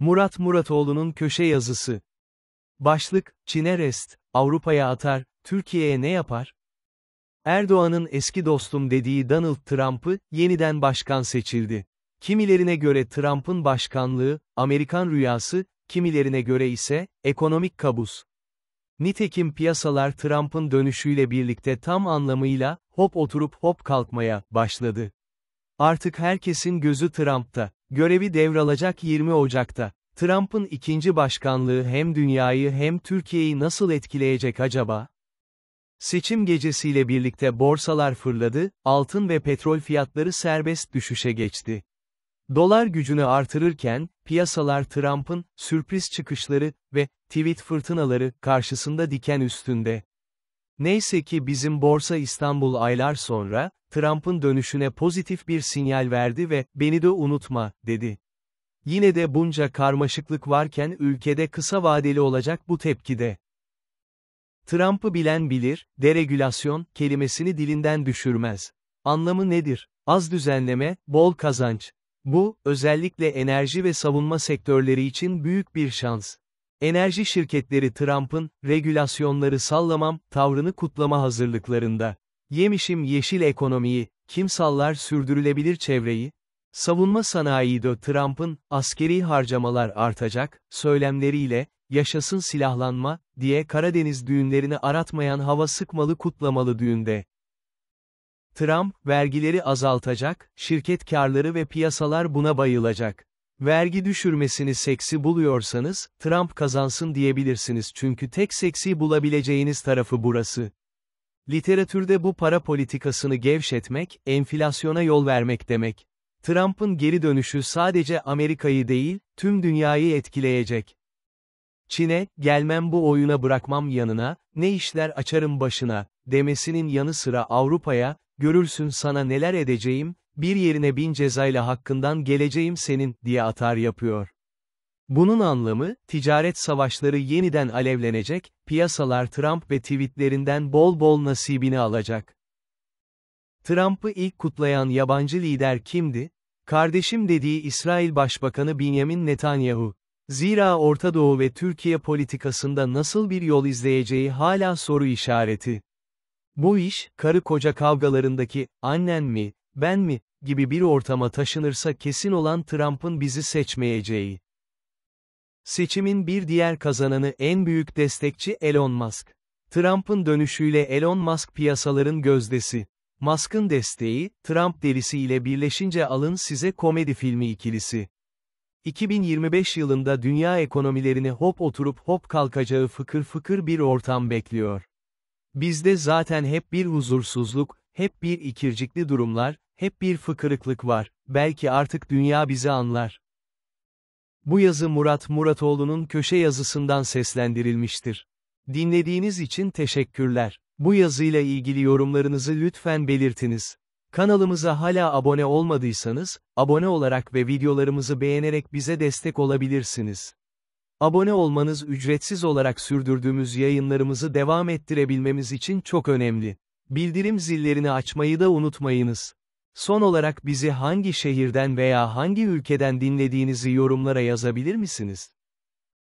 Murat Muratoğlu'nun köşe yazısı. Başlık, Çin'e rest, Avrupa'ya atar, Türkiye'ye ne yapar? Erdoğan'ın eski dostum dediği Donald Trump'ı, yeniden başkan seçildi. Kimilerine göre Trump'ın başkanlığı, Amerikan rüyası, kimilerine göre ise, ekonomik kabus. Nitekim piyasalar Trump'ın dönüşüyle birlikte tam anlamıyla, hop oturup hop kalkmaya, başladı. Artık herkesin gözü Trump'ta. Görevi devralacak 20 Ocak'ta. Trump'ın ikinci başkanlığı hem dünyayı hem Türkiye'yi nasıl etkileyecek acaba? Seçim gecesiyle birlikte borsalar fırladı, altın ve petrol fiyatları serbest düşüşe geçti. Dolar gücünü artırırken, piyasalar Trump'ın sürpriz çıkışları ve tweet fırtınaları karşısında diken üstünde. Neyse ki bizim Borsa İstanbul aylar sonra, Trump'ın dönüşüne pozitif bir sinyal verdi ve, beni de unutma, dedi. Yine de bunca karmaşıklık varken ülkede kısa vadeli olacak bu tepkide. Trump'ı bilen bilir, deregülasyon, kelimesini dilinden düşürmez. Anlamı nedir? Az düzenleme, bol kazanç. Bu, özellikle enerji ve savunma sektörleri için büyük bir şans. Enerji şirketleri Trump'ın, regülasyonları sallamam, tavrını kutlama hazırlıklarında. Yemişim yeşil ekonomiyi, kim sallar sürdürülebilir çevreyi? Savunma sanayi de Trump'ın, askeri harcamalar artacak, söylemleriyle, yaşasın silahlanma, diye Karadeniz düğünlerini aratmayan hava sıkmalı kutlamalı düğünde. Trump, vergileri azaltacak, şirket karları ve piyasalar buna bayılacak. Vergi düşürmesini seksi buluyorsanız, Trump kazansın diyebilirsiniz çünkü tek seksi bulabileceğiniz tarafı burası. Literatürde bu para politikasını gevşetmek, enflasyona yol vermek demek. Trump'ın geri dönüşü sadece Amerika'yı değil, tüm dünyayı etkileyecek. Çin'e, gelmem bu oyuna bırakmam yanına, ne işler açarım başına, demesinin yanı sıra Avrupa'ya, görürsün sana neler edeceğim, bir yerine bin cezayla hakkından geleceğim senin, diye atar yapıyor. Bunun anlamı, ticaret savaşları yeniden alevlenecek, piyasalar Trump ve tweetlerinden bol bol nasibini alacak. Trump'ı ilk kutlayan yabancı lider kimdi? Kardeşim dediği İsrail Başbakanı Benjamin Netanyahu. Zira Orta Doğu ve Türkiye politikasında nasıl bir yol izleyeceği hala soru işareti. Bu iş, karı koca kavgalarındaki, annen mi, ben mi, gibi bir ortama taşınırsa kesin olan Trump'ın bizi seçmeyeceği. Seçimin bir diğer kazananı en büyük destekçi Elon Musk. Trump'ın dönüşüyle Elon Musk piyasaların gözdesi. Musk'ın desteği, Trump delisi ile birleşince alın size komedi filmi ikilisi. 2025 yılında dünya ekonomilerini hop oturup hop kalkacağı fıkır fıkır bir ortam bekliyor. Bizde zaten hep bir huzursuzluk, hep bir ikircikli durumlar, hep bir fıkırıklık var, belki artık dünya bizi anlar. Bu yazı Murat Muratoğlu'nun köşe yazısından seslendirilmiştir. Dinlediğiniz için teşekkürler. Bu yazıyla ilgili yorumlarınızı lütfen belirtiniz. Kanalımıza hala abone olmadıysanız, abone olarak ve videolarımızı beğenerek bize destek olabilirsiniz. Abone olmanız ücretsiz olarak sürdürdüğümüz yayınlarımızı devam ettirebilmemiz için çok önemli. Bildirim zillerini açmayı da unutmayınız. Son olarak bizi hangi şehirden veya hangi ülkeden dinlediğinizi yorumlara yazabilir misiniz?